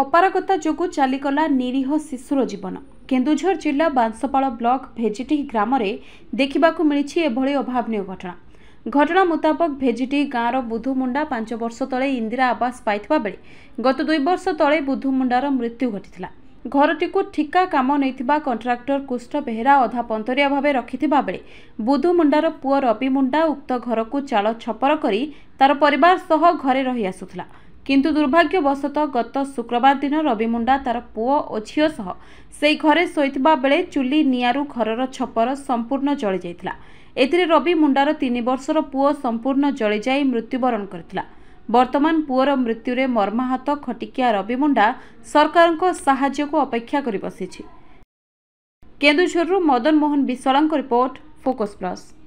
ଅପାରଗତା ଯୋଗୁଁ ଚାଲିଗଲା ନିରୀହ ଶିଶୁର ଜୀବନ କେନ୍ଦୁଝର ଜିଲ୍ଲା ବାଂଶପାଳ ବ୍ଲକ ଭେଜିଟି ଗ୍ରାମରେ ଦେଖିବାକୁ ମିଳିଛି ଏଭଳି ଅଭାବନୀୟ ଘଟଣା ଘଟଣା ମୁତାବକ ଭେଜିଟି ଗାଁର ବୁଧୁମୁଣ୍ଡା ପାଞ୍ଚ ବର୍ଷ ତଳେ ଇନ୍ଦିରା ଆବାସ ପାଇଥିବା ବେଳେ ଗତ ଦୁଇ ବର୍ଷ ତଳେ ବୁଧୁମୁଣ୍ଡାର ମୃତ୍ୟୁ ଘଟିଥିଲା ଘରଟିକୁ ଠିକା କାମ ନେଇଥିବା କଣ୍ଟ୍ରାକ୍ଟର କୁଷ୍ଠ ବେହେରା ଅଧା ପନ୍ତରିଆ ଭାବେ ରଖିଥିବା ବେଳେ ବୁଧୁ ମୁଣ୍ଡାର ପୁଅ ରବି ମୁଣ୍ଡା ଉକ୍ତ ଘରକୁ ଚାଳ ଛପର କରି ତାର ପରିବାର ସହ ଘରେ ରହିଆସୁଥିଲା କିନ୍ତୁ ଦୁର୍ଭାଗ୍ୟବଶତଃ ଗତ ଶୁକ୍ରବାର ଦିନ ରବି ମୁଣ୍ଡା ତାର ପୁଅ ଓ ଝିଅ ସହ ସେହି ଘରେ ଶୋଇଥିବା ବେଳେ ଚୁଲି ନିଆଁରୁ ଘରର ଛପର ସମ୍ପୂର୍ଣ୍ଣ ଜଳିଯାଇଥିଲା ଏଥିରେ ରବି ମୁଣ୍ଡାର ତିନି ବର୍ଷର ପୁଅ ସମ୍ପୂର୍ଣ୍ଣ ଜଳିଯାଇ ମୃତ୍ୟୁବରଣ କରିଥିଲା ବର୍ତ୍ତମାନ ପୁଅର ମୃତ୍ୟୁରେ ମର୍ମାହତ ଖଟିକିଆ ରବି ମୁଣ୍ଡା ସରକାରଙ୍କ ସାହାଯ୍ୟକୁ ଅପେକ୍ଷା କରି ବସିଛି କେନ୍ଦୁଝରରୁ ମଦନ ମୋହନ ବିଶ୍ୱାଳଙ୍କ ରିପୋର୍ଟ ଫୋକସ୍ ପ୍ଲସ୍